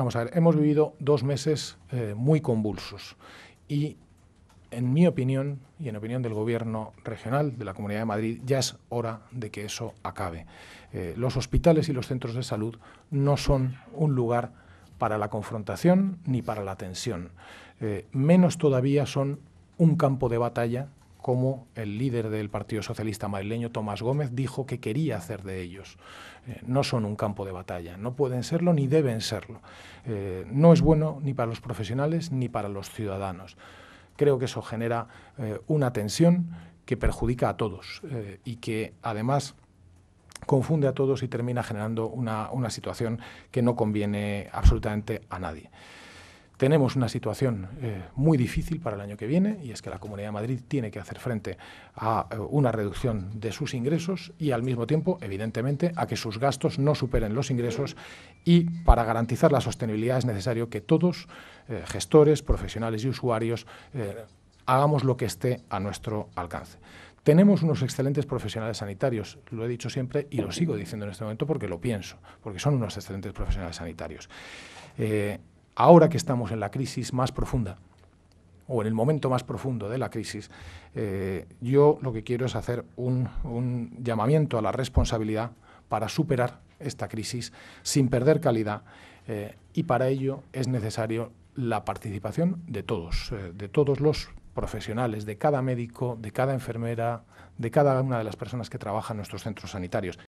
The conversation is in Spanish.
Vamos a ver, hemos vivido dos meses eh, muy convulsos y, en mi opinión y en opinión del Gobierno regional de la Comunidad de Madrid, ya es hora de que eso acabe. Eh, los hospitales y los centros de salud no son un lugar para la confrontación ni para la tensión. Eh, menos todavía son un campo de batalla como el líder del Partido Socialista madrileño, Tomás Gómez, dijo que quería hacer de ellos. Eh, no son un campo de batalla, no pueden serlo ni deben serlo. Eh, no es bueno ni para los profesionales ni para los ciudadanos. Creo que eso genera eh, una tensión que perjudica a todos y que además confunde a todos y termina generando una situación que no conviene absolutamente a nadie. Tenemos una situación eh, muy difícil para el año que viene y es que la Comunidad de Madrid tiene que hacer frente a eh, una reducción de sus ingresos y al mismo tiempo, evidentemente, a que sus gastos no superen los ingresos y para garantizar la sostenibilidad es necesario que todos, eh, gestores, profesionales y usuarios, hagamos lo que esté a nuestro alcance. Tenemos unos excelentes profesionales sanitarios, lo he dicho siempre y lo sigo diciendo en este momento porque lo pienso, porque son unos excelentes profesionales sanitarios ahora que estamos en la crisis más profunda o en el momento más profundo de la crisis, eh, yo lo que quiero es hacer un, llamamiento a la responsabilidad para superar esta crisis sin perder calidad eh, y para ello es necesario la participación de todos, eh, de todos los profesionales, de cada médico, de cada enfermera, de cada una de las personas que trabajan en nuestros centros sanitarios.